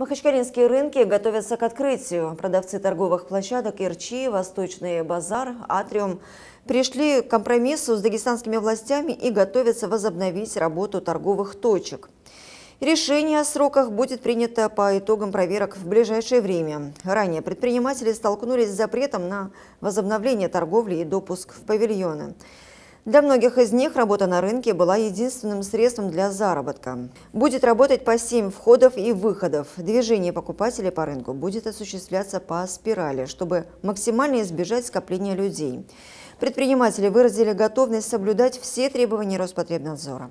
Махачкалинские рынки готовятся к открытию. Продавцы торговых площадок Ирчи, Восточный базар, Атриум пришли к компромиссу с дагестанскими властями и готовятся возобновить работу торговых точек. Решение о сроках будет принято по итогам проверок в ближайшее время. Ранее предприниматели столкнулись с запретом на возобновление торговли и допуск в павильоны. Для многих из них работа на рынке была единственным средством для заработка. Будет работать по 7 входов и выходов. Движение покупателей по рынку будет осуществляться по спирали, чтобы максимально избежать скопления людей. Предприниматели выразили готовность соблюдать все требования Роспотребнадзора.